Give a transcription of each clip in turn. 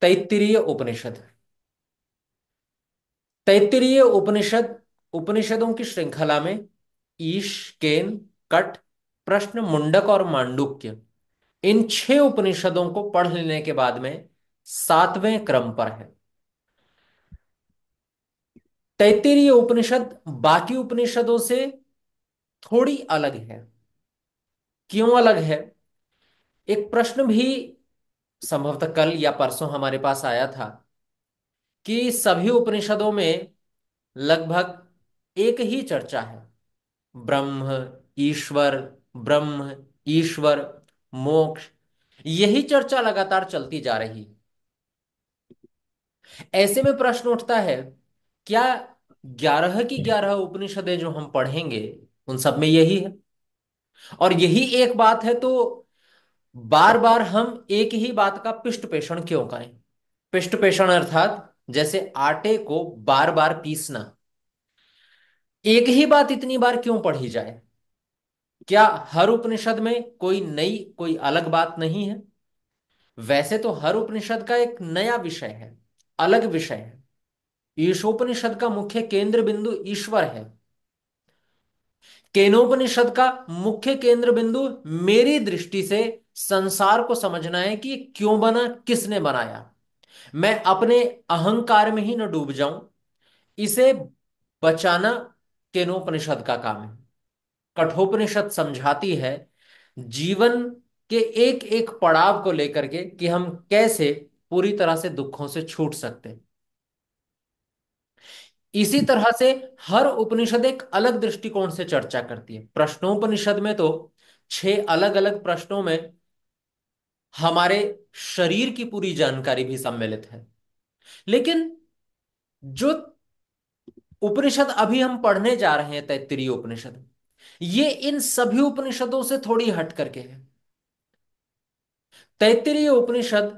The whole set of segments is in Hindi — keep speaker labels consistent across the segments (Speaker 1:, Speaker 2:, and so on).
Speaker 1: तैत्तिरीय उपनिषद तैत्तिरीय उपनिषद उपनिषदों की श्रृंखला में ईश केन कट प्रश्न मुंडक और मांडुक्य इन छह उपनिषदों को पढ़ लेने के बाद में सातवें क्रम पर है तैतरीय उपनिषद बाकी उपनिषदों से थोड़ी अलग है क्यों अलग है एक प्रश्न भी संभवतः कल या परसों हमारे पास आया था कि सभी उपनिषदों में लगभग एक ही चर्चा है ब्रह्म ईश्वर ब्रह्म ईश्वर मोक्ष यही चर्चा लगातार चलती जा रही ऐसे में प्रश्न उठता है क्या ग्यारह की ग्यारह उपनिषदें जो हम पढ़ेंगे उन सब में यही है और यही एक बात है तो बार बार हम एक ही बात का पिष्ट पेषण क्यों करें पिष्ट पेषण अर्थात जैसे आटे को बार बार पीसना एक ही बात इतनी बार क्यों पढ़ी जाए क्या हर उपनिषद में कोई नई कोई अलग बात नहीं है वैसे तो हर उपनिषद का एक नया विषय है अलग विषय है ईशोपनिषद का मुख्य केंद्र बिंदु ईश्वर है केनोपनिषद का मुख्य केंद्र बिंदु मेरी दृष्टि से संसार को समझना है कि क्यों बना किसने बनाया मैं अपने अहंकार में ही न डूब जाऊं इसे बचाना केनोपनिषद का काम है कठोपनिषद समझाती है जीवन के एक एक पड़ाव को लेकर के कि हम कैसे पूरी तरह से दुखों से छूट सकते हैं इसी तरह से हर उपनिषद एक अलग दृष्टिकोण से चर्चा करती है प्रश्नोपनिषद में तो छह अलग अलग प्रश्नों में हमारे शरीर की पूरी जानकारी भी सम्मिलित है लेकिन जो उपनिषद अभी हम पढ़ने जा रहे हैं तैतरीय उपनिषद ये इन सभी उपनिषदों से थोड़ी हट करके है तैतरीय उपनिषद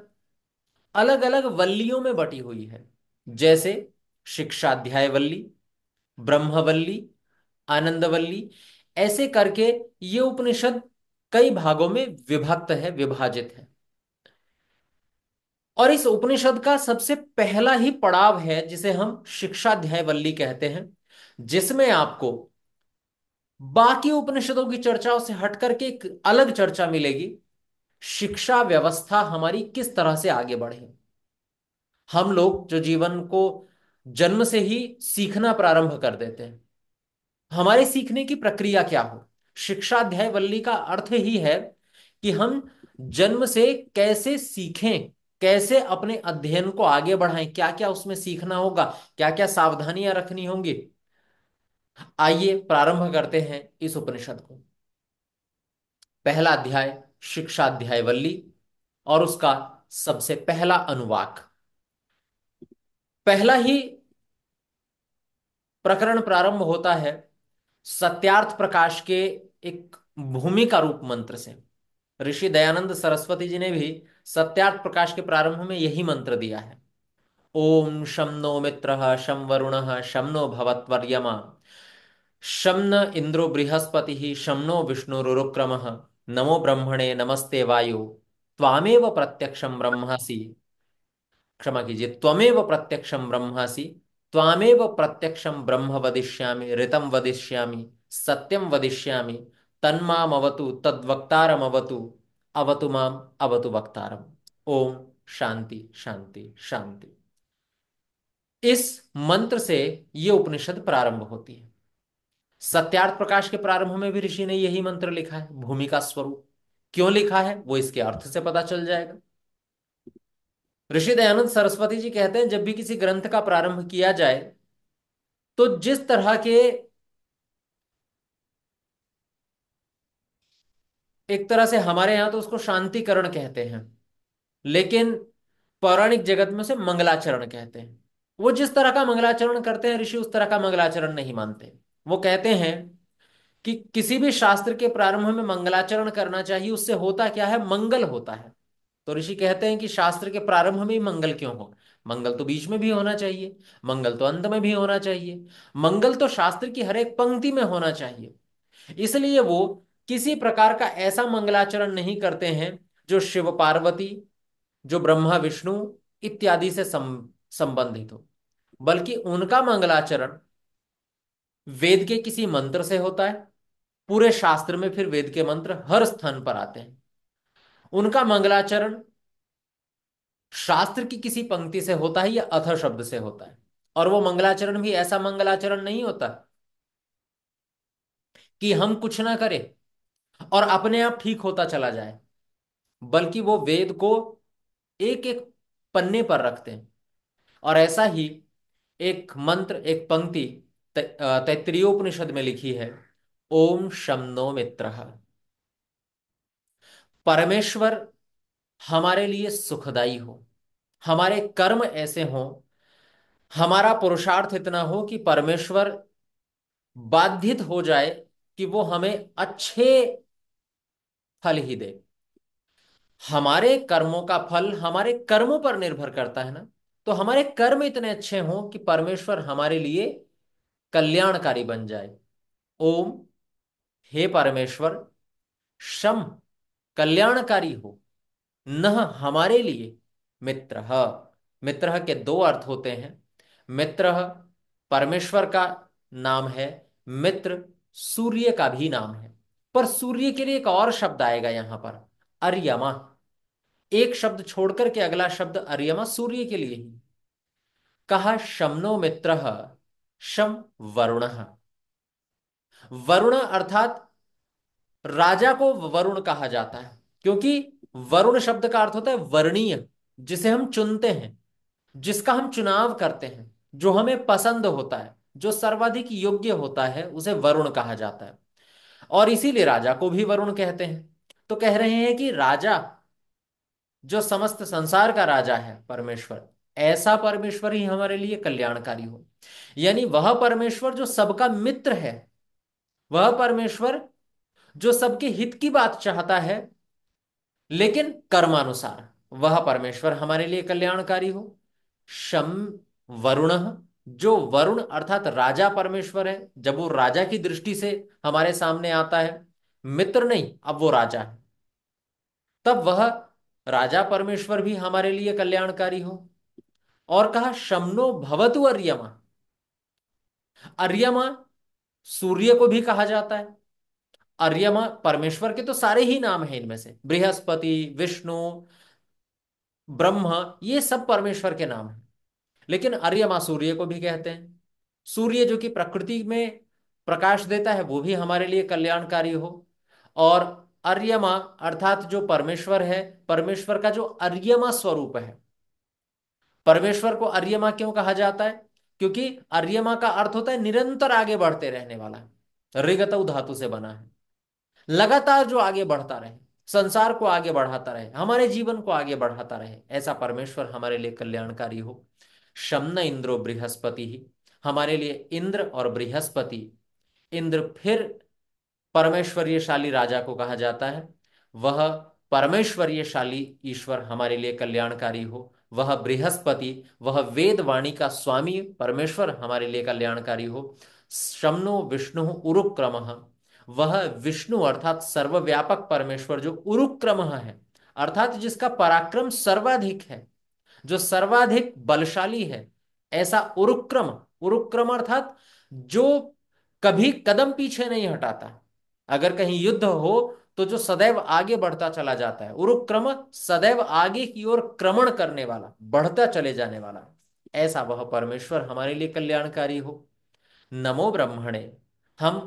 Speaker 1: अलग अलग वल्लियों में बटी हुई है जैसे शिक्षाध्याय वल्ली ब्रह्मवल्ली आनंदवल्ली ऐसे करके ये उपनिषद कई भागों में विभक्त है विभाजित है और इस उपनिषद का सबसे पहला ही पड़ाव है जिसे हम अध्याय वल्ली कहते हैं जिसमें आपको बाकी उपनिषदों की चर्चाओं से हट करके एक अलग चर्चा मिलेगी शिक्षा व्यवस्था हमारी किस तरह से आगे बढ़े हम लोग जो जीवन को जन्म से ही सीखना प्रारंभ कर देते हैं हमारे सीखने की प्रक्रिया क्या हो अध्याय वल्ली का अर्थ ही है कि हम जन्म से कैसे सीखें कैसे अपने अध्ययन को आगे बढ़ाएं क्या क्या उसमें सीखना होगा क्या क्या सावधानियां रखनी होंगी आइए प्रारंभ करते हैं इस उपनिषद को पहला अध्याय शिक्षा अध्याय वल्ली और उसका सबसे पहला अनुवाक पहला ही प्रकरण प्रारंभ होता है सत्यार्थ प्रकाश के एक भूमि का रूप मंत्र से ऋषि दयानंद सरस्वती जी ने भी सत्यार्थ प्रकाश के प्रारंभ में यही मंत्र दिया है ओम शमनो मित्र शम वरुण शमनो नो भवत्वर्यमा शम इंद्रो बृहस्पति ही शमनो विष्णु रुक्रम नमो ब्रह्मणे नमस्ते वायु त्वामेव प्रत्यक्षम ब्रह्मासी क्षमा कीजिए त्वमेव प्रत्यक्षम ब्रह्मासी त्वामेव प्रत्यक्षम ब्रह्म वदिष्यामि ऋतम वदिष्यामि सत्यम वदिष्यामि तद्वक्तारम अवतु अवतु माम अवतु वक्तारम ओम शांति शांति शांति इस मंत्र से ये उपनिषद प्रारंभ होती है सत्यार्थ प्रकाश के प्रारंभ में भी ऋषि ने यही मंत्र लिखा है भूमि का स्वरूप क्यों लिखा है वो इसके अर्थ से पता चल जाएगा ऋषि दयानंद सरस्वती जी कहते हैं जब भी किसी ग्रंथ का प्रारंभ किया जाए तो जिस तरह के एक तरह से हमारे यहां तो उसको शांतिकरण कहते हैं लेकिन पौराणिक जगत में उसे मंगलाचरण कहते हैं वो जिस तरह का मंगलाचरण करते हैं ऋषि उस तरह का मंगलाचरण नहीं मानते वो कहते हैं कि किसी भी शास्त्र के प्रारंभ में मंगलाचरण करना चाहिए उससे होता क्या है मंगल होता है तो ऋषि कहते हैं कि शास्त्र के प्रारंभ में ही मंगल क्यों हो मंगल तो बीच में भी होना चाहिए मंगल तो अंत में भी होना चाहिए मंगल तो शास्त्र की हर एक पंक्ति में होना चाहिए इसलिए वो किसी प्रकार का ऐसा मंगलाचरण नहीं करते हैं जो शिव पार्वती जो ब्रह्मा विष्णु इत्यादि से संबंधित हो बल्कि उनका मंगलाचरण वेद के किसी मंत्र से होता है पूरे शास्त्र में फिर वेद के मंत्र हर स्थान पर आते हैं उनका मंगलाचरण शास्त्र की किसी पंक्ति से होता है या अथ शब्द से होता है और वो मंगलाचरण भी ऐसा मंगलाचरण नहीं होता कि हम कुछ ना करें और अपने आप ठीक होता चला जाए बल्कि वो वेद को एक एक पन्ने पर रखते हैं और ऐसा ही एक मंत्र एक पंक्ति तैतरीयोपनिषद में लिखी है ओम शमनो मित्र परमेश्वर हमारे लिए सुखदाई हो हमारे कर्म ऐसे हो हमारा पुरुषार्थ इतना हो कि परमेश्वर बाधित हो जाए कि वो हमें अच्छे फल ही दे हमारे कर्मों का फल हमारे कर्मों पर निर्भर करता है ना तो हमारे कर्म इतने अच्छे हों कि परमेश्वर हमारे लिए कल्याणकारी बन जाए ओम हे परमेश्वर शम कल्याणकारी हो न हमारे लिए मित्र मित्र के दो अर्थ होते हैं मित्र परमेश्वर का नाम है मित्र सूर्य का भी नाम है पर सूर्य के लिए एक और शब्द आएगा यहां पर अर्यमा एक शब्द छोड़कर के अगला शब्द अर्यमा सूर्य के लिए ही कहा शमनो मित्र शम वरुण वरुण अर्थात राजा को वरुण कहा जाता है क्योंकि वरुण शब्द का अर्थ होता है वर्णीय जिसे हम चुनते हैं जिसका हम चुनाव करते हैं जो हमें पसंद होता है जो सर्वाधिक योग्य होता है उसे वरुण कहा जाता है और इसीलिए राजा को भी वरुण कहते हैं तो कह रहे हैं कि राजा जो समस्त संसार का राजा है परमेश्वर ऐसा परमेश्वर ही हमारे लिए कल्याणकारी हो यानी वह परमेश्वर जो सबका मित्र है वह परमेश्वर जो सबके हित की बात चाहता है लेकिन कर्मानुसार वह परमेश्वर हमारे लिए कल्याणकारी हो शम वरुण जो वरुण अर्थात राजा परमेश्वर है जब वो राजा की दृष्टि से हमारे सामने आता है मित्र नहीं अब वो राजा है तब वह राजा परमेश्वर भी हमारे लिए कल्याणकारी हो और कहा शमनो भवतु अर्यमा अर्यमा सूर्य को भी कहा जाता है अर्यमा परमेश्वर के तो सारे ही नाम हैं इनमें से बृहस्पति विष्णु ब्रह्म ये सब परमेश्वर के नाम हैं लेकिन अर्यमा सूर्य को भी कहते हैं सूर्य जो कि प्रकृति में प्रकाश देता है वो भी हमारे लिए कल्याणकारी हो और अर्यमा अर्थात जो परमेश्वर है परमेश्वर का जो अर्यमा स्वरूप है परमेश्वर को अर्यमा क्यों कहा जाता है क्योंकि अर्यमा का अर्थ होता है निरंतर आगे बढ़ते रहने वाला है धातु से बना है लगातार जो आगे बढ़ता रहे संसार को आगे बढ़ाता रहे हमारे जीवन को आगे बढ़ाता रहे ऐसा परमेश्वर हमारे लिए कल्याणकारी हो शमन इंद्रो बृहस्पति ही हमारे लिए इंद्र और बृहस्पति इंद्र फिर परमेश्वर्यशाली राजा को कहा जाता है वह परमेश्वर्यशाली ईश्वर हमारे लिए कल्याणकारी हो वह बृहस्पति वह वेद वाणी का स्वामी परमेश्वर हमारे लिए कल्याणकारी हो शमनो विष्णु उरुक्रम वह विष्णु अर्थात सर्वव्यापक परमेश्वर जो उरुक्रम है अर्थात जिसका पराक्रम सर्वाधिक है जो सर्वाधिक बलशाली है ऐसा उरुक्रम उरुक्रम अर्थात जो कभी कदम पीछे नहीं हटाता अगर कहीं युद्ध हो तो जो सदैव आगे बढ़ता चला जाता है उरुक्रम सदैव आगे की ओर क्रमण करने वाला बढ़ता चले जाने वाला ऐसा वह परमेश्वर हमारे लिए कल्याणकारी हो नमो ब्रह्मणे हम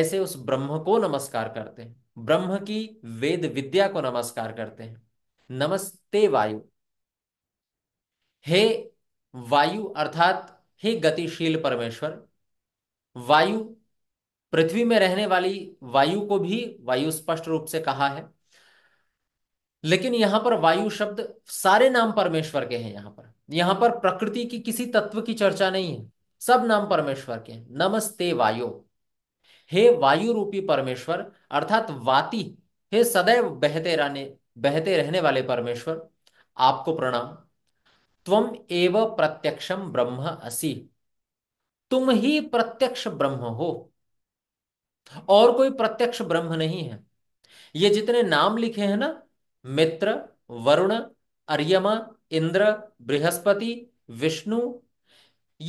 Speaker 1: ऐसे उस ब्रह्म को नमस्कार करते हैं ब्रह्म की वेद विद्या को नमस्कार करते हैं नमस्ते वायु हे वायु अर्थात हे गतिशील परमेश्वर वायु पृथ्वी में रहने वाली वायु को भी वायु स्पष्ट रूप से कहा है लेकिन यहां पर वायु शब्द सारे नाम परमेश्वर के हैं यहां पर यहां पर प्रकृति की किसी तत्व की चर्चा नहीं है सब नाम परमेश्वर के हैं नमस्ते वायु हे वायु रूपी परमेश्वर अर्थात वाती हे सदैव बहते रहने बहते रहने वाले परमेश्वर आपको प्रणाम त्वम एव प्रत्यक्षम ब्रह्म असी तुम ही प्रत्यक्ष ब्रह्म हो और कोई प्रत्यक्ष ब्रह्म नहीं है ये जितने नाम लिखे हैं ना मित्र वरुण अर्यमा इंद्र बृहस्पति विष्णु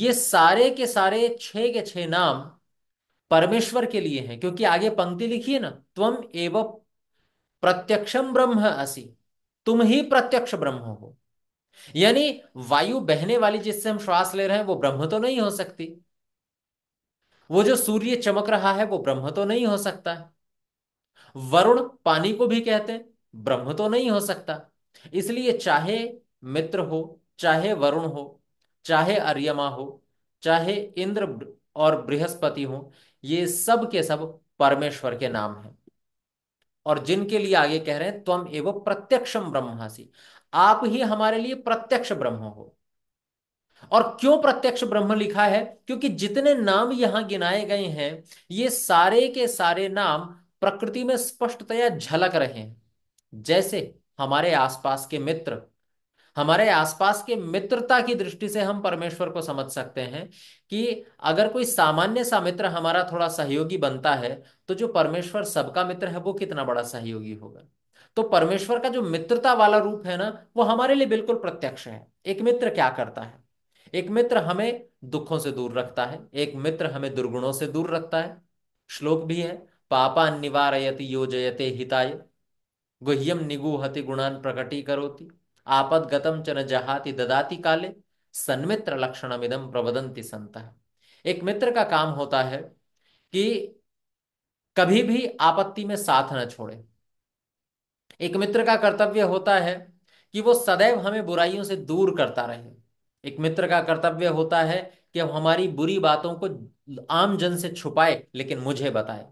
Speaker 1: ये सारे के सारे छह के छह नाम परमेश्वर के लिए हैं क्योंकि आगे पंक्ति लिखी है ना तुम एव प्रत्यक्षम ब्रह्म असी तुम ही प्रत्यक्ष ब्रह्म हो यानी वायु बहने वाली जिससे हम श्वास ले रहे हैं वो ब्रह्म तो नहीं हो सकती वो जो सूर्य चमक रहा है वो ब्रह्म तो नहीं हो सकता वरुण पानी को भी कहते हैं ब्रह्म तो नहीं हो सकता इसलिए चाहे मित्र हो चाहे वरुण हो चाहे अर्यमा हो चाहे इंद्र और बृहस्पति हो ये सब के सब परमेश्वर के नाम हैं और जिनके लिए आगे कह रहे हैं त्वम एव प्रत्यक्षम ब्रह्मासी आप ही हमारे लिए प्रत्यक्ष ब्रह्म हो और क्यों प्रत्यक्ष ब्रह्म लिखा है क्योंकि जितने नाम यहां गिनाए गए हैं ये सारे के सारे नाम प्रकृति में स्पष्टतया झलक रहे हैं जैसे हमारे आसपास के मित्र हमारे आसपास के मित्रता की दृष्टि से हम परमेश्वर को समझ सकते हैं कि अगर कोई सामान्य सा मित्र हमारा थोड़ा सहयोगी बनता है तो जो परमेश्वर सबका मित्र है वो कितना बड़ा सहयोगी होगा तो परमेश्वर का जो मित्रता वाला रूप है ना वो हमारे लिए बिल्कुल प्रत्यक्ष है एक मित्र क्या करता है एक मित्र हमें दुखों से दूर रखता है एक मित्र हमें दुर्गुणों से दूर रखता है श्लोक भी है पापा निवारयति योजयते हिताय गुह्यम निगूहति गुणान प्रकटी करोती आपदगतम च न जहाति ददाति काले सन्मित्र इदम प्रवदंती संत एक मित्र का काम होता है कि कभी भी आपत्ति में साथ न छोड़े एक मित्र का कर्तव्य होता है कि वो सदैव हमें बुराइयों से दूर करता रहे एक मित्र का कर्तव्य होता है कि हम हमारी बुरी बातों को आम जन से छुपाए लेकिन मुझे बताए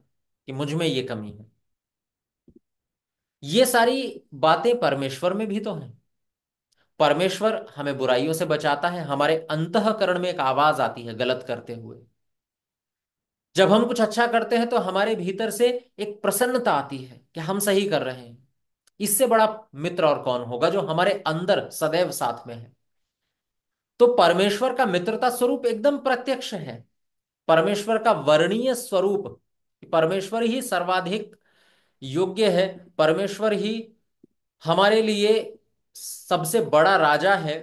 Speaker 1: कि मुझ में ये कमी है ये सारी बातें परमेश्वर में भी तो हैं परमेश्वर हमें बुराइयों से बचाता है हमारे अंतकरण में एक आवाज आती है गलत करते हुए जब हम कुछ अच्छा करते हैं तो हमारे भीतर से एक प्रसन्नता आती है कि हम सही कर रहे हैं इससे बड़ा मित्र और कौन होगा जो हमारे अंदर सदैव साथ में है तो परमेश्वर का मित्रता स्वरूप एकदम प्रत्यक्ष है परमेश्वर का वर्णीय स्वरूप परमेश्वर ही सर्वाधिक योग्य है परमेश्वर ही हमारे लिए सबसे बड़ा राजा है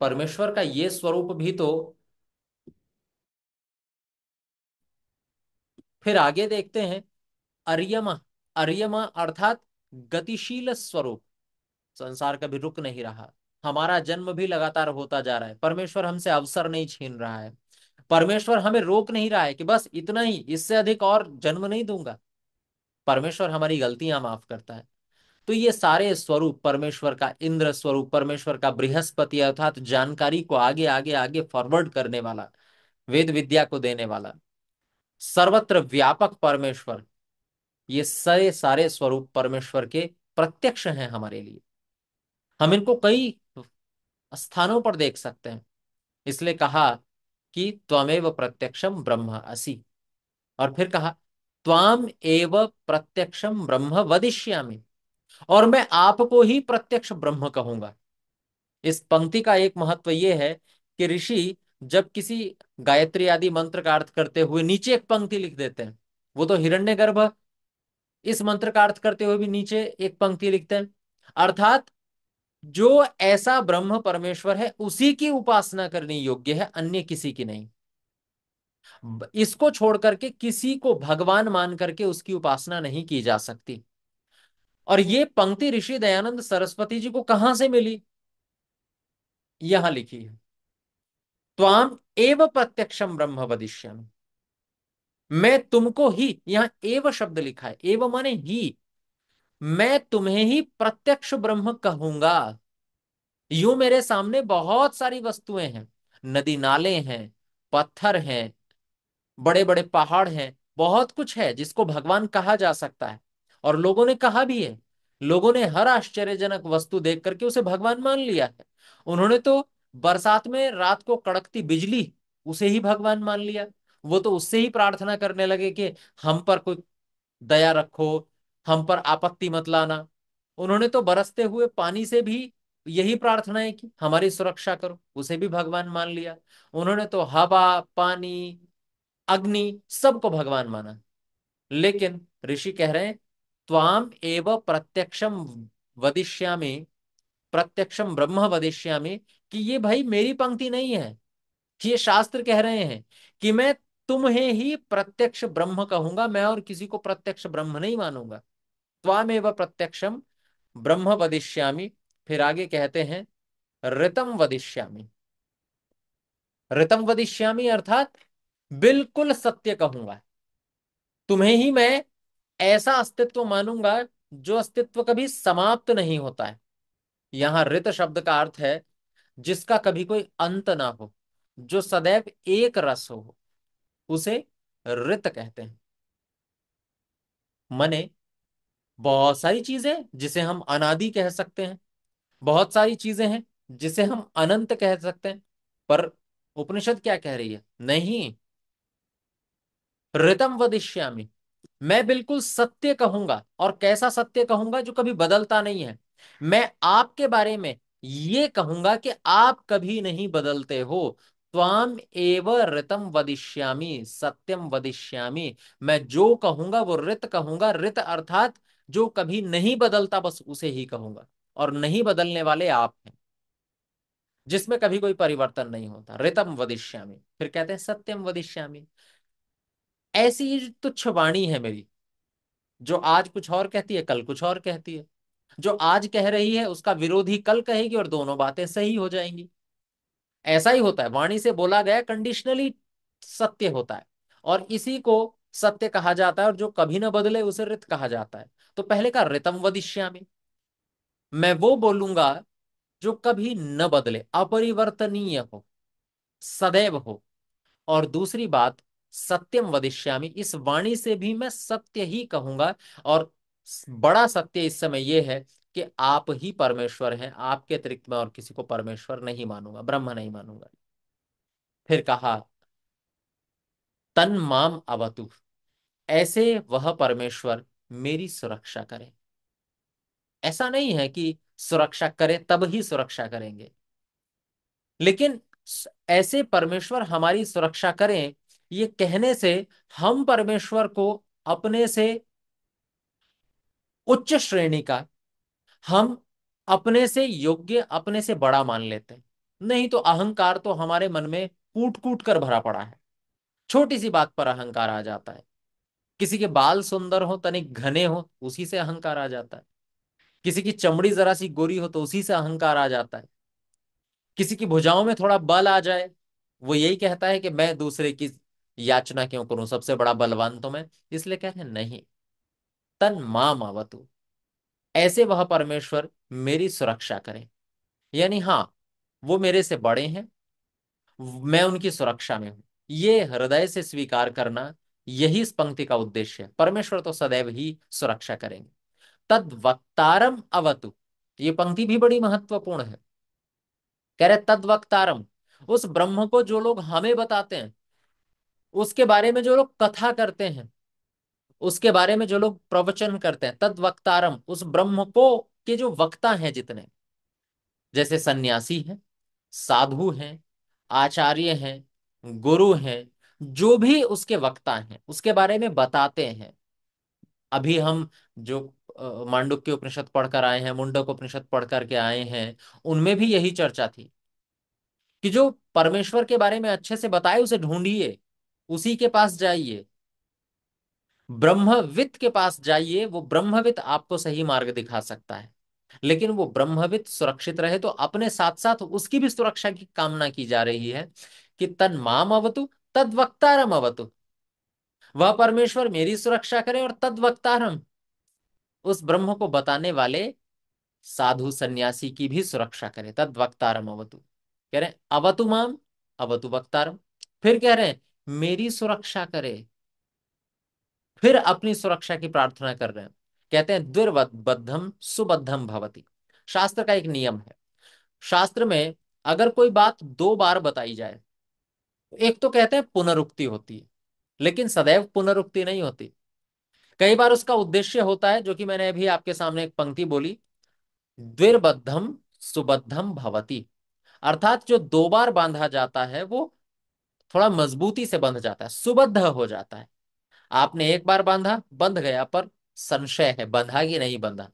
Speaker 1: परमेश्वर का ये स्वरूप भी तो फिर आगे देखते हैं अर्यमा अर्यमा अर्थात गतिशील स्वरूप संसार कभी रुक नहीं रहा हमारा जन्म भी लगातार होता जा रहा है परमेश्वर हमसे अवसर नहीं छीन रहा है परमेश्वर हमें रोक नहीं रहा है कि बस इतना ही इससे अधिक और जन्म नहीं दूंगा परमेश्वर हमारी गलतियां माफ करता है तो ये सारे स्वरूप परमेश्वर का इंद्र स्वरूप परमेश्वर का बृहस्पति अर्थात जानकारी को आगे आगे आगे फॉरवर्ड करने वाला वेद विद्या को देने वाला सर्वत्र व्यापक परमेश्वर ये सारे सारे स्वरूप परमेश्वर के प्रत्यक्ष हैं हमारे लिए हम इनको कई स्थानों पर देख सकते हैं इसलिए कहा कि त्वमेव प्रत्यक्षम ब्रह्म असी और फिर कहा त्वाम एव प्रत्यक्षम ब्रह्म वदिष्यामी और मैं आपको ही प्रत्यक्ष ब्रह्म कहूंगा इस पंक्ति का एक महत्व यह है कि ऋषि जब किसी गायत्री आदि मंत्र का अर्थ करते हुए नीचे एक पंक्ति लिख देते हैं वो तो हिरण्य गर्भ इस मंत्र का अर्थ करते हुए भी नीचे एक पंक्ति लिखते हैं अर्थात जो ऐसा ब्रह्म परमेश्वर है उसी की उपासना करनी योग्य है अन्य किसी की नहीं इसको छोड़ करके किसी को भगवान मान करके उसकी उपासना नहीं की जा सकती और ये पंक्ति ऋषि दयानंद सरस्वती जी को कहां से मिली यहां लिखी है त्वाम एव प्रत्यक्षम ब्रह्म वदिष्यामि मैं तुमको ही यहाँ एव शब्द लिखा है एव माने ही मैं तुम्हें ही प्रत्यक्ष ब्रह्म कहूंगा यू मेरे सामने बहुत सारी वस्तुएं हैं नदी नाले हैं पत्थर हैं बड़े बड़े पहाड़ हैं बहुत कुछ है जिसको भगवान कहा जा सकता है और लोगों ने कहा भी है लोगों ने हर आश्चर्यजनक वस्तु देख करके उसे भगवान मान लिया है उन्होंने तो बरसात में रात को कड़कती बिजली उसे ही भगवान मान लिया वो तो उससे ही प्रार्थना करने लगे कि हम पर कोई दया रखो हम पर आपत्ति मत लाना उन्होंने तो बरसते हुए पानी से भी यही प्रार्थना है कि हमारी सुरक्षा करो उसे भी भगवान मान लिया उन्होंने तो हवा पानी अग्नि सबको भगवान माना लेकिन ऋषि कह रहे हैं त्वाम एव प्रत्यक्षम वदिष्यामि प्रत्यक्षम ब्रह्म वदिष्यामि कि ये भाई मेरी पंक्ति नहीं है कि ये शास्त्र कह रहे हैं कि मैं तुम्हें ही प्रत्यक्ष ब्रह्म कहूंगा मैं और किसी को प्रत्यक्ष ब्रह्म नहीं मानूंगा एव प्रत्यक्षम ब्रह्म वदिष्यामि फिर आगे कहते हैं ऋतम वदिष्यामि ऋतम वदिष्यामि अर्थात बिल्कुल सत्य कहूंगा तुम्हें ही मैं ऐसा अस्तित्व मानूंगा जो अस्तित्व कभी समाप्त नहीं होता है यहां ऋत शब्द का अर्थ है जिसका कभी कोई अंत ना हो जो सदैव एक रस हो उसे ऋत कहते हैं मने बहुत सारी चीजें जिसे हम अनादि कह सकते हैं बहुत सारी चीजें हैं जिसे हम अनंत कह सकते हैं पर उपनिषद क्या कह रही है नहीं ऋतम वदिष्यामी मैं बिल्कुल सत्य कहूंगा और कैसा सत्य कहूंगा जो कभी बदलता नहीं है मैं आपके बारे में ये कहूंगा कि आप कभी नहीं बदलते हो त्वाम एव ऋतम वदिष्यामी सत्यम वदिष्यामी मैं जो कहूंगा वो रित कहूंगा रित अर्थात जो कभी नहीं बदलता बस उसे ही कहूंगा और नहीं बदलने वाले आप हैं जिसमें कभी कोई परिवर्तन नहीं होता ऋतम वदिष्यामी फिर कहते हैं सत्यम वदिष्यामी ऐसी तुच्छ तो वाणी है मेरी जो आज कुछ और कहती है कल कुछ और कहती है जो आज कह रही है उसका विरोधी कल कहेगी और दोनों बातें सही हो जाएंगी ऐसा ही होता है वाणी से बोला गया कंडीशनली सत्य होता है और इसी को सत्य कहा जाता है और जो कभी ना बदले उसे रित कहा जाता है तो पहले का रितम में मैं वो बोलूंगा जो कभी न बदले अपरिवर्तनीय हो सदैव हो और दूसरी बात सत्यम वदिष्यामी इस वाणी से भी मैं सत्य ही कहूंगा और बड़ा सत्य इस समय यह है कि आप ही परमेश्वर हैं आपके अतिरिक्त में और किसी को परमेश्वर नहीं मानूंगा ब्रह्म नहीं मानूंगा फिर कहा तन माम अवतु ऐसे वह परमेश्वर मेरी सुरक्षा करे ऐसा नहीं है कि सुरक्षा करे तब ही सुरक्षा करेंगे लेकिन ऐसे परमेश्वर हमारी सुरक्षा करें ये कहने से हम परमेश्वर को अपने से उच्च श्रेणी का हम अपने से योग्य अपने से बड़ा मान लेते हैं नहीं तो अहंकार तो हमारे मन में कूट कूट कर भरा पड़ा है छोटी सी बात पर अहंकार आ जाता है किसी के बाल सुंदर हो तनिक घने हो उसी से अहंकार आ जाता है किसी की चमड़ी जरा सी गोरी हो तो उसी से अहंकार आ जाता है किसी की भुजाओं में थोड़ा बल आ जाए वो यही कहता है कि मैं दूसरे की याचना क्यों करूं सबसे बड़ा बलवान तो मैं इसलिए कह रहे नहीं तन माम आवतु ऐसे वह परमेश्वर मेरी सुरक्षा करें यानी हाँ वो मेरे से बड़े हैं मैं उनकी सुरक्षा में हूं ये हृदय से स्वीकार करना यही इस पंक्ति का उद्देश्य है परमेश्वर तो सदैव ही सुरक्षा करेंगे तद वक्तारम अवतु ये पंक्ति भी बड़ी महत्वपूर्ण है कह रहे तद वक्तारम उस ब्रह्म को जो लोग हमें बताते हैं उसके बारे में जो लोग कथा करते हैं उसके बारे में जो लोग प्रवचन करते हैं तद वक्तारम उस ब्रह्म को के जो वक्ता हैं जितने जैसे सन्यासी हैं साधु हैं आचार्य हैं गुरु हैं जो भी उसके वक्ता हैं उसके बारे में बताते हैं अभी हम जो मांडुक के उपनिषद पढ़कर आए हैं मुंडक उपनिषद पढ़ करके आए हैं उनमें भी यही चर्चा थी कि जो परमेश्वर के बारे में अच्छे से बताए उसे ढूंढिए उसी के पास जाइए ब्रह्मविद के पास जाइए वो ब्रह्मविद आपको सही मार्ग दिखा सकता है लेकिन वो ब्रह्मविद सुरक्षित रहे तो अपने साथ साथ उसकी भी सुरक्षा की कामना की जा रही है कि तन माम अवतु तद वक्तारम अवतु वह परमेश्वर मेरी सुरक्षा करे और तद वक्तारम उस ब्रह्म को बताने वाले साधु सन्यासी की भी सुरक्षा करे तद वक्तारम अवतु कह रहे हैं अवतु माम अवतु वक्तारम फिर कह रहे हैं मेरी सुरक्षा करे फिर अपनी सुरक्षा की प्रार्थना कर रहे हैं कहते हैं दुर्वद्धम सुबद्धम भवती शास्त्र का एक नियम है शास्त्र में अगर कोई बात दो बार बताई जाए एक तो कहते हैं पुनरुक्ति होती है लेकिन सदैव पुनरुक्ति नहीं होती कई बार उसका उद्देश्य होता है जो कि मैंने अभी आपके सामने एक पंक्ति बोली द्विर्बद्धम सुबद्धम भवती अर्थात जो दो बार बांधा जाता है वो थोड़ा मजबूती से बंध जाता है सुबद्ध हो जाता है आपने एक बार बांधा बंध गया पर संशय है बंधा कि नहीं बंधा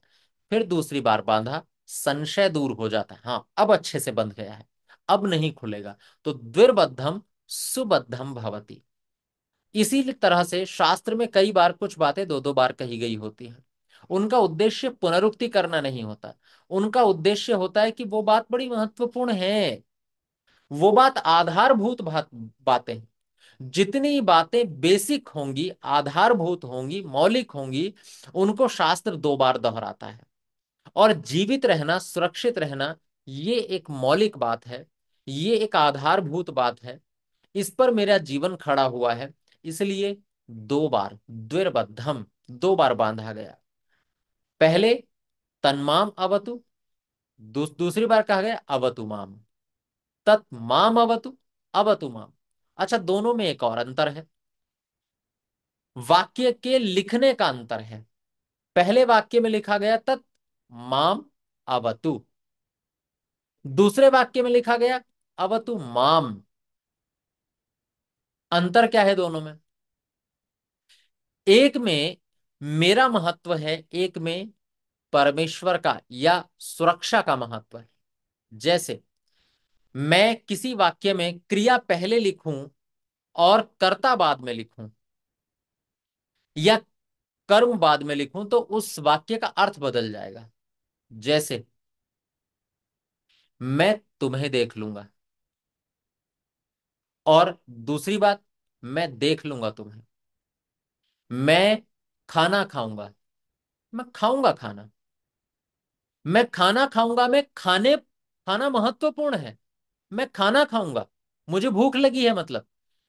Speaker 1: फिर दूसरी बार बांधा संशय दूर हो जाता है हाँ अब अच्छे से बंध गया है अब नहीं खुलेगा तो द्विर्बद्धम सुबद्धम भवती इसी तरह से शास्त्र में कई बार कुछ बातें दो दो बार कही गई होती हैं उनका उद्देश्य पुनरुक्ति करना नहीं होता उनका उद्देश्य होता है कि वो बात बड़ी महत्वपूर्ण है वो बात आधारभूत बात बातें जितनी बातें बेसिक होंगी आधारभूत होंगी मौलिक होंगी उनको शास्त्र दो बार दोहराता है और जीवित रहना सुरक्षित रहना ये एक मौलिक बात है ये एक आधारभूत बात है इस पर मेरा जीवन खड़ा हुआ है इसलिए दो बार द्विर्बद्धम दो बार बांधा गया पहले तन्माम अवतु दूसरी बार कहा गया अवतुमाम तत् माम अवतु अवतु माम अच्छा दोनों में एक और अंतर है वाक्य के लिखने का अंतर है पहले वाक्य में लिखा गया तत् माम अवतु दूसरे वाक्य में लिखा गया अवतु माम अंतर क्या है दोनों में एक में मेरा महत्व है एक में परमेश्वर का या सुरक्षा का महत्व है जैसे मैं किसी वाक्य में क्रिया पहले लिखूं और कर्ता बाद में लिखूं या कर्म बाद में लिखूं तो उस वाक्य का अर्थ बदल जाएगा जैसे मैं तुम्हें देख लूंगा और दूसरी बात मैं देख लूंगा तुम्हें मैं खाना खाऊंगा मैं खाऊंगा खाना मैं खाना खाऊंगा मैं खाने खाना महत्वपूर्ण है मैं खाना खाऊंगा मुझे भूख लगी है मतलब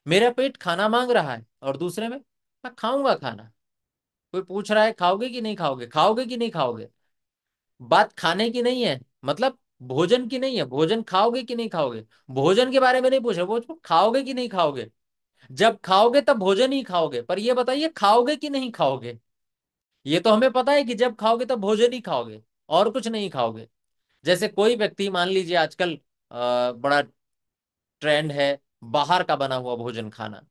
Speaker 1: मेरा पेट खाना मांग रहा है और दूसरे में मैं खाऊंगा खाना कोई पूछ रहा है खाओगे कि नहीं खाओगे खाओगे कि नहीं खाओगे बात खाने की नहीं है मतलब भोजन की नहीं है भोजन खाओगे कि नहीं खाओगे भोजन के बारे में नहीं पूछ रहे वो तो खाओगे कि नहीं खाओगे जब खाओगे तब भोजन ही खाओगे पर ये बताइए खाओगे कि नहीं खाओगे ये तो हमें पता है कि जब खाओगे तब भोजन ही खाओगे और कुछ नहीं खाओगे जैसे कोई व्यक्ति मान लीजिए आजकल बड़ा ट्रेंड है बाहर का बना हुआ भोजन खाना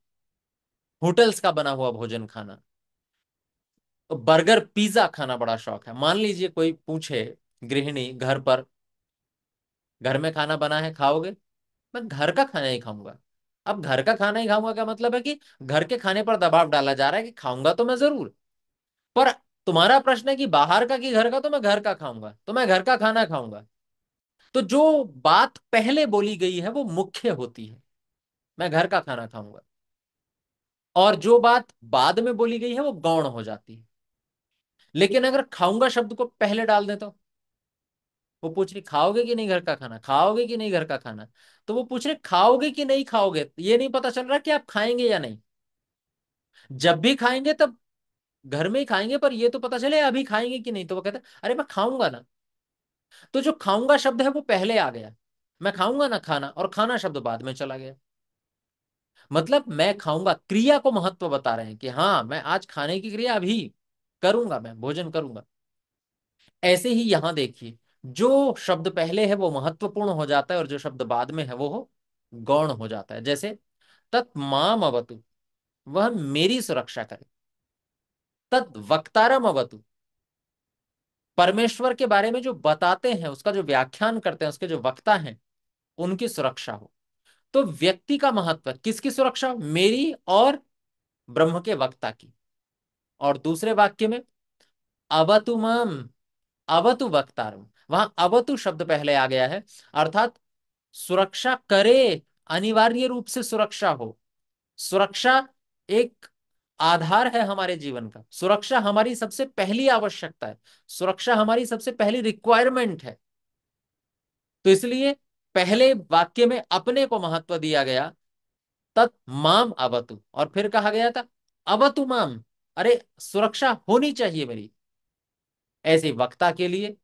Speaker 1: होटल्स का बना हुआ भोजन खाना तो बर्गर पिज्जा खाना बड़ा शौक है मान लीजिए कोई पूछे गृहिणी घर पर घर में खाना बना है खाओगे मैं घर का खाना ही खाऊंगा अब घर का खाना ही खाऊंगा क्या मतलब है कि घर के खाने पर दबाव डाला जा रहा है कि खाऊंगा तो मैं जरूर पर तुम्हारा प्रश्न है कि बाहर का कि घर का तो मैं घर का खाऊंगा तो मैं घर का खाना खाऊंगा तो जो बात पहले बोली गई है वो मुख्य होती है मैं घर का खाना खाऊंगा और जो बात बाद में बोली गई है वो गौण हो जाती है लेकिन अगर खाऊंगा शब्द को पहले डाल दे तो वो पूछ रही खाओगे कि नहीं घर का खाना खाओगे कि नहीं घर का खाना तो वो पूछ रहे खाओगे कि नहीं खाओगे ये नहीं पता चल रहा कि आप खाएंगे या नहीं जब भी खाएंगे तब घर में ही खाएंगे पर ये तो पता चले अभी खाएंगे कि नहीं तो वो कहता अरे मैं खाऊंगा ना तो जो खाऊंगा शब्द है वो पहले आ गया मैं खाऊंगा ना खाना और खाना शब्द बाद में चला गया मतलब मैं खाऊंगा क्रिया को महत्व बता रहे हैं कि हाँ मैं आज खाने की क्रिया अभी करूंगा मैं भोजन करूंगा ऐसे ही यहां देखिए जो शब्द पहले है वो महत्वपूर्ण हो जाता है और जो शब्द बाद में है वो गौण हो जाता है जैसे तत् माम अवतु वह मेरी सुरक्षा करे तत् वक्तारम अवतु परमेश्वर के बारे में जो बताते हैं उसका जो व्याख्यान करते हैं उसके जो वक्ता हैं उनकी सुरक्षा हो तो व्यक्ति का महत्व किसकी सुरक्षा मेरी और ब्रह्म के वक्ता की और दूसरे वाक्य में अवतु मम अवतु वक्ता वहां अवतु शब्द पहले आ गया है अर्थात सुरक्षा करे अनिवार्य रूप से सुरक्षा हो सुरक्षा एक आधार है हमारे जीवन का सुरक्षा हमारी सबसे पहली आवश्यकता है सुरक्षा हमारी सबसे पहली रिक्वायरमेंट है तो इसलिए पहले वाक्य में अपने को महत्व दिया गया तत् माम अबतु और फिर कहा गया था अबतु माम अरे सुरक्षा होनी चाहिए मेरी ऐसे वक्ता के लिए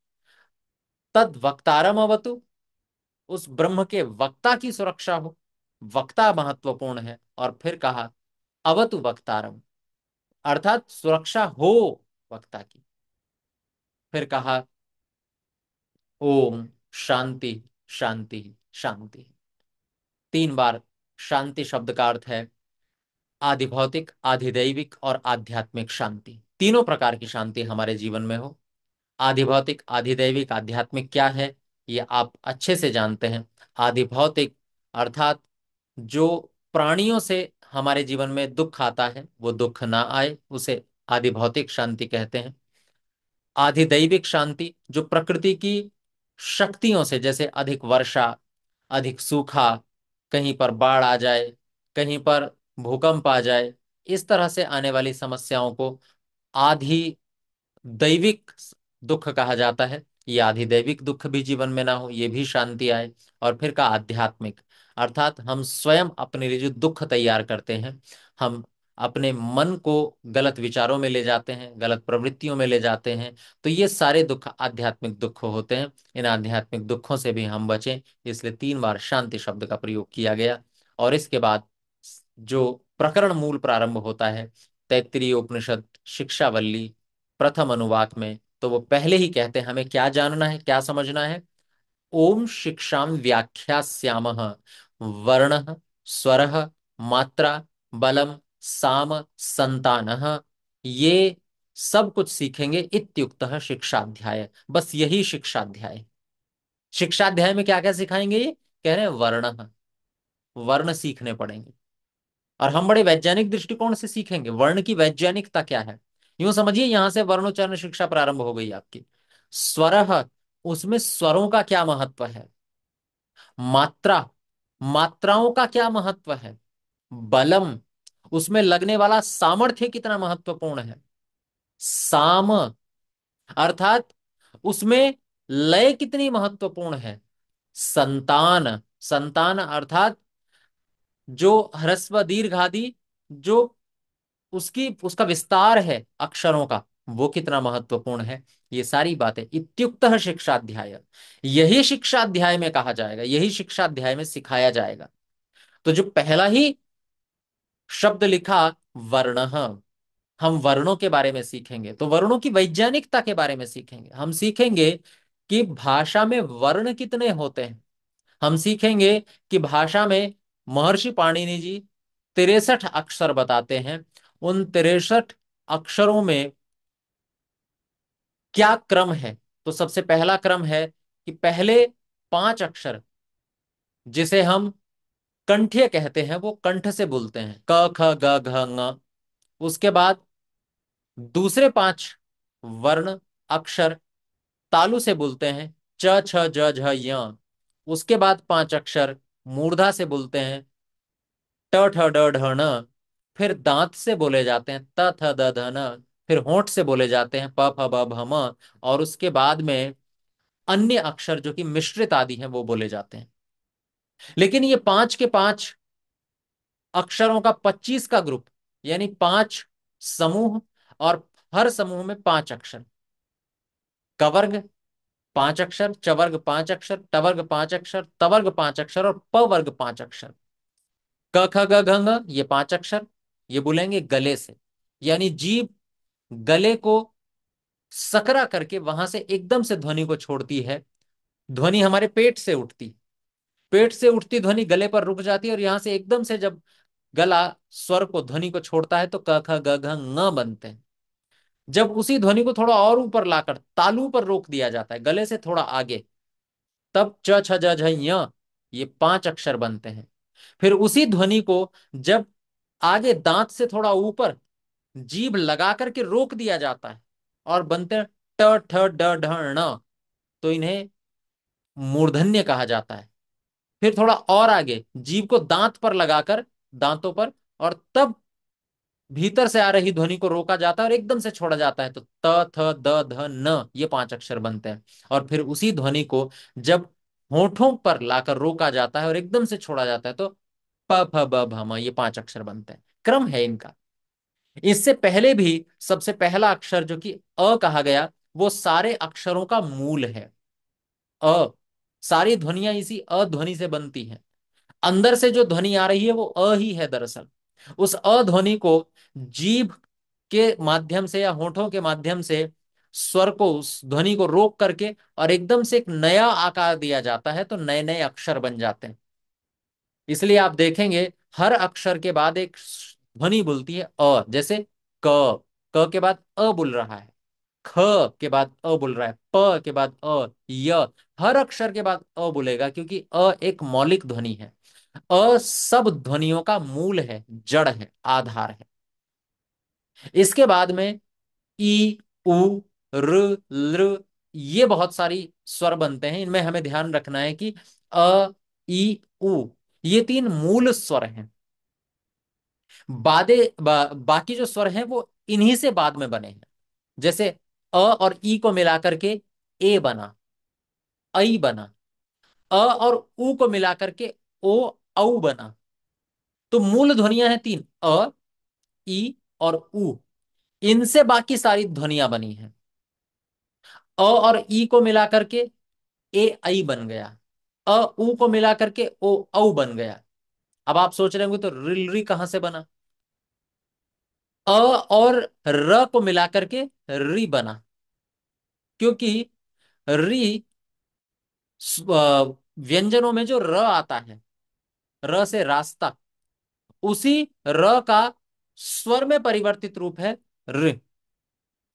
Speaker 1: तद वक्तारम अवतु उस ब्रह्म के वक्ता की सुरक्षा हो वक्ता महत्वपूर्ण है और फिर कहा अवतु वक्तारम अर्थात सुरक्षा हो वक्ता की फिर कहा ओम शांति शांति शांति तीन बार शांति शब्द का अर्थ है आधि भौतिक आधिदैविक और आध्यात्मिक शांति तीनों प्रकार की शांति हमारे जीवन में हो आधि भौतिक आधिदैविक आध्यात्मिक क्या है ये आप अच्छे से जानते हैं आधि भौतिक अर्थात जो प्राणियों से हमारे जीवन में दुख आता है वो दुख ना आए उसे आदि भौतिक शांति कहते हैं आधि दैविक शांति जो प्रकृति की शक्तियों से जैसे अधिक वर्षा अधिक सूखा कहीं पर बाढ़ आ जाए कहीं पर भूकंप आ जाए इस तरह से आने वाली समस्याओं को आधि दैविक दुख कहा जाता है ये आधिदैविक दुख भी जीवन में ना हो ये भी शांति आए और फिर का आध्यात्मिक अर्थात हम स्वयं अपने लिए जो दुख तैयार करते हैं हम अपने मन को गलत विचारों में ले जाते हैं गलत प्रवृत्तियों में ले जाते हैं तो ये सारे दुख आध्यात्मिक दुख होते हैं इन आध्यात्मिक दुखों से भी हम बचें इसलिए तीन बार शांति शब्द का प्रयोग किया गया और इसके बाद जो प्रकरण मूल प्रारंभ होता है तैतरीय उपनिषद शिक्षावल्ली प्रथम अनुवाक में तो वो पहले ही कहते हैं हमें क्या जानना है क्या समझना है ओम शिक्षा व्याख्यास्याम वर्ण स्वर मात्रा बलम साम संतान ये सब कुछ सीखेंगे इत्युक्त शिक्षाध्याय बस यही शिक्षाध्याय शिक्षाध्याय में क्या क्या सिखाएंगे ये कह रहे हैं वर्ण वर्ण सीखने पड़ेंगे और हम बड़े वैज्ञानिक दृष्टिकोण से सीखेंगे वर्ण की वैज्ञानिकता क्या है यूं समझिए यहां से वर्णोच्चारण शिक्षा प्रारंभ हो गई आपकी स्वर उसमें स्वरों का क्या महत्व है मात्रा मात्राओं का क्या महत्व है बलम उसमें लगने वाला सामर्थ्य कितना महत्वपूर्ण है साम अर्थात उसमें लय कितनी महत्वपूर्ण है संतान संतान अर्थात जो ह्रस्व दीर्घ आदि जो उसकी उसका विस्तार है अक्षरों का वो कितना महत्वपूर्ण है ये सारी बातें इत्युक्त शिक्षाध्याय यही शिक्षाध्याय में कहा जाएगा यही शिक्षाध्याय में सिखाया जाएगा तो जो पहला ही शब्द लिखा वर्ण हम वर्णों के बारे में सीखेंगे तो वर्णों की वैज्ञानिकता के बारे में सीखेंगे हम सीखेंगे कि भाषा में वर्ण कितने होते हैं हम सीखेंगे कि भाषा में महर्षि पाणिनि जी तिरसठ अक्षर बताते हैं उन तिरसठ अक्षरों में क्या क्रम है तो सबसे पहला क्रम है कि पहले पांच अक्षर जिसे हम कंठ्य कहते हैं वो कंठ से बोलते हैं क ख ग घ उसके बाद दूसरे पांच वर्ण अक्षर तालु से बोलते हैं च छ ज झ य उसके बाद पांच अक्षर मूर्धा से बोलते हैं ट ठ ड ढ फिर दांत से बोले जाते हैं त थ ध ध न फिर होठ से बोले जाते हैं प फ ब भ म और उसके बाद में अन्य अक्षर जो कि मिश्रित आदि हैं वो बोले जाते हैं लेकिन ये पांच के पांच अक्षरों का पच्चीस का ग्रुप यानी पांच समूह और हर समूह में पांच अक्षर कवर्ग पांच अक्षर चवर्ग पांच अक्षर टवर्ग पांच अक्षर तवर्ग पांच अक्षर और पवर्ग पांच अक्षर क ख ग घ ये पांच अक्षर ये बोलेंगे गले से यानी जीभ गले को सकरा करके वहां से एकदम से ध्वनि को छोड़ती है ध्वनि हमारे पेट से उठती पेट से उठती ध्वनि गले पर रुक जाती है और यहां से एकदम से जब गला स्वर को ध्वनि को छोड़ता है तो क ख ग घ ङ बनते हैं जब उसी ध्वनि को थोड़ा और ऊपर लाकर तालू पर रोक दिया जाता है गले से थोड़ा आगे तब च छ ज झ ये पांच अक्षर बनते हैं फिर उसी ध्वनि को जब आगे दांत से थोड़ा ऊपर जीभ लगा करके रोक दिया जाता है और बनते ट ठ ड ढ ण तो इन्हें मूर्धन्य कहा जाता है फिर थोड़ा और आगे जीभ को दांत पर लगाकर दांतों पर और तब भीतर से आ रही ध्वनि को रोका जाता है और एकदम से छोड़ा जाता है तो त थ द ध न ये पांच अक्षर बनते हैं और फिर उसी ध्वनि को जब होठों पर लाकर रोका जाता है और एकदम से छोड़ा जाता है तो प फ ब भ म ये पांच अक्षर बनते हैं क्रम है इनका इससे पहले भी सबसे पहला अक्षर जो कि अ कहा गया वो सारे अक्षरों का मूल है अ सारी ध्वनिया इसी अ ध्वनि से बनती है अंदर से जो ध्वनि आ रही है वो अ ही है दरअसल उस अ ध्वनि को जीभ के माध्यम से या होठों के माध्यम से स्वर को उस ध्वनि को रोक करके और एकदम से एक नया आकार दिया जाता है तो नए नए अक्षर बन जाते हैं इसलिए आप देखेंगे हर अक्षर के बाद एक ध्वनि बोलती है अ जैसे क क के बाद अ बोल रहा है ख के बाद अ बोल रहा है प के बाद अ य हर अक्षर के बाद अ बोलेगा क्योंकि अ एक मौलिक ध्वनि है अ सब ध्वनियों का मूल है जड़ है आधार है इसके बाद में ई उ र लृ ये बहुत सारी स्वर बनते हैं इनमें हमें ध्यान रखना है कि अ ई उ ये तीन मूल स्वर हैं बादे बा, बाकी जो स्वर हैं वो इन्हीं से बाद में बने हैं जैसे अ और ई को मिलाकर के ए बना ई बना अ और ऊ को मिलाकर के ओ औ बना तो मूल ध्वनिया है तीन अ ई और ऊ इनसे बाकी सारी ध्वनिया बनी है अ और ई को मिलाकर के ए आई बन गया अ ऊ को मिलाकर के ओ औ बन गया अब आप सोच रहे होंगे तो रिलरी कहां से बना अ और र को मिलाकर के री बना क्योंकि री व्यंजनों में जो र आता है र से रास्ता उसी र का स्वर में परिवर्तित रूप है ऋ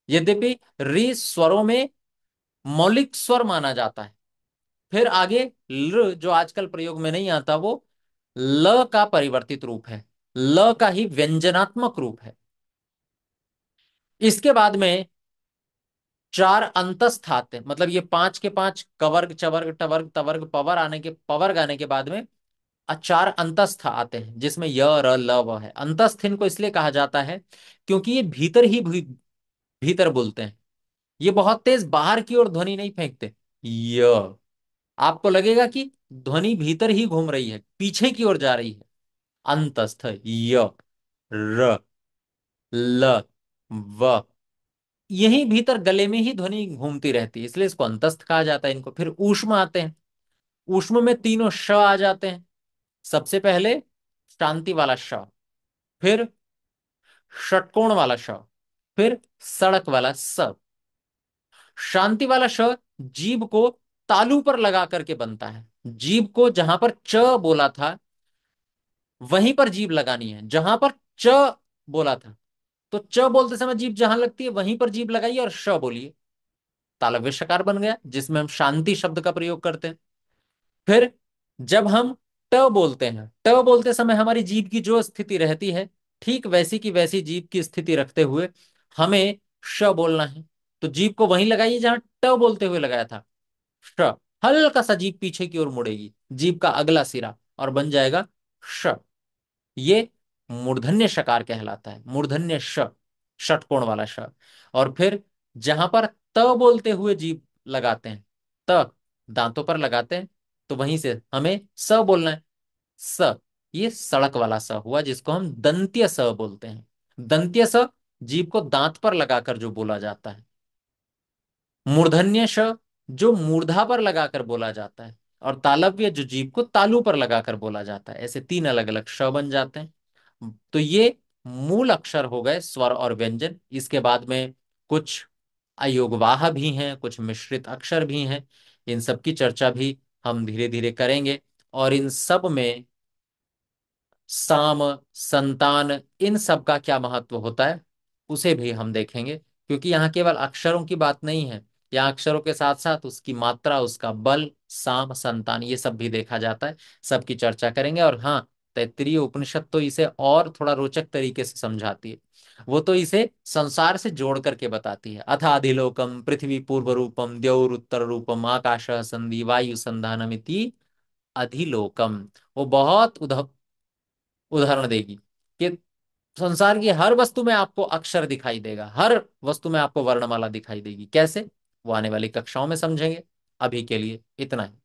Speaker 1: यद्यपि रि स्वरों में मौलिक स्वर माना जाता है फिर आगे ल जो आजकल प्रयोग में नहीं आता वो ल का परिवर्तित रूप है ल का ही व्यंजनात्मक रूप है इसके बाद में चार अंतस्थ आते मतलब ये पांच के पांच कवर्ग चवर्ग टवर्ग तवर्ग पवर आने के पवर्ग आने के बाद में चार अंतस्थ आते हैं जिसमें य र ल व है अंतस्थ इनको इसलिए कहा जाता है क्योंकि ये भीतर ही भी, भीतर बोलते हैं ये बहुत तेज बाहर की ओर ध्वनि नहीं फेंकते य आपको लगेगा कि ध्वनि भीतर ही घूम रही है पीछे की ओर जा रही है अंतस्थ य र ल व यही भीतर गले में ही ध्वनि घूमती रहती है इसलिए इसको अंतस्थ कहा जाता है इनको फिर ऊष्म आते हैं ऊष्म में तीनों श आ जाते हैं सबसे पहले शांति वाला श फिर षटकोण वाला श फिर सड़क वाला स शांति वाला श जीव को तालू पर लगा करके बनता है जीव को जहां पर च बोला था वहीं पर जीव लगानी है जहां पर च बोला था तो च बोलते समय जीप जहां लगती है वहीं पर जीप लगाइए और श बोलिए तालव्य शकार बन गया जिसमें हम शांति शब्द का प्रयोग करते हैं फिर जब हम ट बोलते हैं ट बोलते समय हमारी जीप की जो स्थिति रहती है ठीक वैसी की वैसी जीप की स्थिति रखते हुए हमें श बोलना है तो जीप को वहीं लगाइए जहां ट बोलते हुए लगाया था श हल्का सा जीप पीछे की ओर मुड़ेगी जीप का अगला सिरा और बन जाएगा श ये मूर्धन्य शकार कहलाता है मूर्धन्य शटकोण षटकोण वाला श और फिर जहां पर त बोलते हुए जीव लगाते हैं त दांतों पर लगाते हैं तो वहीं से हमें स बोलना है स ये सड़क वाला स हुआ जिसको हम दंत्य स बोलते हैं दंत्य स जीव को दांत पर लगाकर जो बोला जाता है मूर्धन्य श जो मूर्धा पर लगाकर बोला जाता है और तालव्य जो जीव को तालू पर लगाकर बोला जाता है ऐसे तीन अलग अलग श बन जाते हैं तो ये मूल अक्षर हो गए स्वर और व्यंजन इसके बाद में कुछ अयोगवाह भी हैं कुछ मिश्रित अक्षर भी हैं इन सब की चर्चा भी हम धीरे धीरे करेंगे और इन सब में साम संतान इन सब का क्या महत्व होता है उसे भी हम देखेंगे क्योंकि यहाँ केवल अक्षरों की बात नहीं है यहाँ अक्षरों के साथ साथ उसकी मात्रा उसका बल साम संतान ये सब भी देखा जाता है सबकी चर्चा करेंगे और हाँ तैतरीय उपनिषद तो इसे और थोड़ा रोचक तरीके से समझाती है वो तो इसे संसार से जोड़ करके बताती है अथ अधिलोकम पृथ्वी पूर्व रूपम द्यौर उत्तर रूपम आकाश संधि वायु संधानमिति अधिलोकम वो बहुत उदाहरण देगी कि संसार की हर वस्तु में आपको अक्षर दिखाई देगा हर वस्तु में आपको वर्णमाला दिखाई देगी कैसे वो आने वाली कक्षाओं में समझेंगे अभी के लिए इतना ही